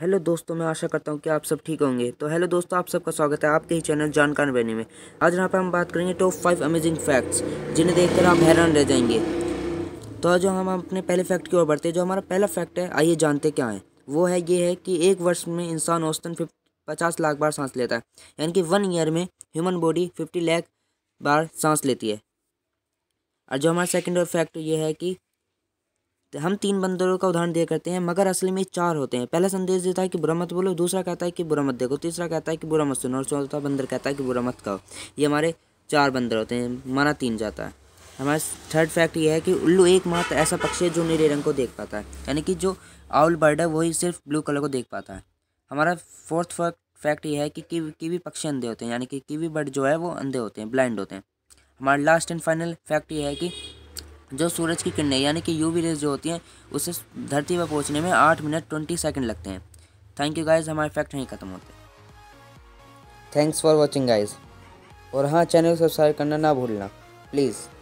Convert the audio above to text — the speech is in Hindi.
हेलो दोस्तों मैं आशा करता हूँ कि आप सब ठीक होंगे तो हेलो दोस्तों आप सबका स्वागत है आपके ही चैनल जानकार बेनी में आज यहाँ पर हम बात करेंगे टॉप फाइव अमेजिंग फैक्ट्स जिन्हें देखकर आप हैरान रह जाएंगे तो जो हम अपने पहले फैक्ट की ओर बढ़ते हैं जो हमारा पहला फैक्ट है आइए जानते क्या है वो है ये है कि एक वर्ष में इंसान औसतन पचास लाख बार सांस लेता है यानी कि वन ईयर में ह्यूमन बॉडी फिफ्टी लाख बार सांस लेती है और जो हमारा सेकेंड और फैक्ट ये है कि हम तीन बंदरों का उदाहरण दिया करते हैं मगर असली में चार होते हैं पहला संदेश देता है कि बुरा मत बोलो दूसरा कहता है कि बुरा मत देखो तीसरा कहता है कि बुरा मत सुनो और चौथा बंदर कहता है कि बुरा मत कहो ये हमारे चार बंदर होते हैं माना तीन जाता है हमारा थर्ड फैक्ट ये है कि उल्लू एकमात्र ऐसा पक्षी है जो नीले रंग को देख पाता है यानी कि जो आउल बर्ड है वही सिर्फ ब्लू कलर को देख पाता है हमारा फोर्थ फैक्ट फैक्ट ये है कि कीवी कीवी पक्षी अंधे होते हैं यानी कि कीवी बर्ड जो है वो अंधे होते हैं ब्लाइंड होते हैं हमारा लास्ट एंड फाइनल फैक्ट ये है कि जो सूरज की किरणें यानी कि यू रेज जो होती हैं उसे धरती पर पहुँचने में आठ मिनट ट्वेंटी सेकेंड लगते हैं थैंक यू गाइज हमारे फैक्ट नहीं ख़त्म होते थैंक्स फॉर वॉचिंग गाइज और हाँ चैनल सब्सक्राइब करना ना भूलना प्लीज़